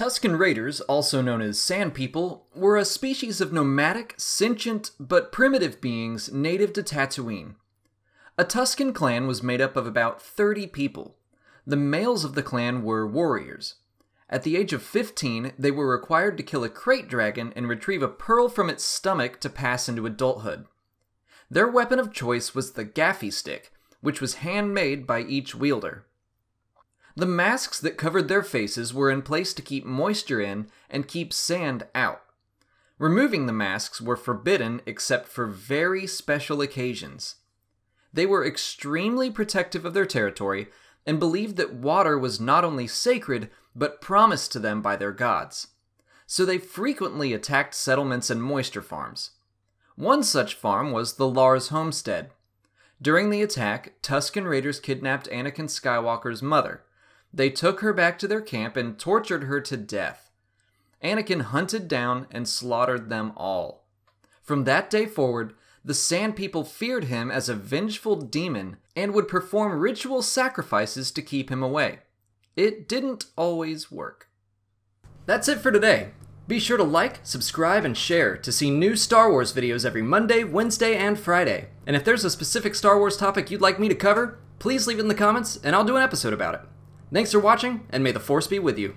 Tuscan raiders, also known as Sand People, were a species of nomadic, sentient, but primitive beings native to Tatooine. A Tuscan clan was made up of about 30 people. The males of the clan were warriors. At the age of 15, they were required to kill a crate dragon and retrieve a pearl from its stomach to pass into adulthood. Their weapon of choice was the gaffy stick, which was handmade by each wielder. The masks that covered their faces were in place to keep moisture in and keep sand out. Removing the masks were forbidden except for very special occasions. They were extremely protective of their territory and believed that water was not only sacred but promised to them by their gods. So they frequently attacked settlements and moisture farms. One such farm was the Lars homestead. During the attack, Tusken Raiders kidnapped Anakin Skywalker's mother. They took her back to their camp and tortured her to death. Anakin hunted down and slaughtered them all. From that day forward, the Sand People feared him as a vengeful demon and would perform ritual sacrifices to keep him away. It didn't always work. That's it for today. Be sure to like, subscribe, and share to see new Star Wars videos every Monday, Wednesday, and Friday. And if there's a specific Star Wars topic you'd like me to cover, please leave it in the comments and I'll do an episode about it. Thanks for watching, and may the Force be with you.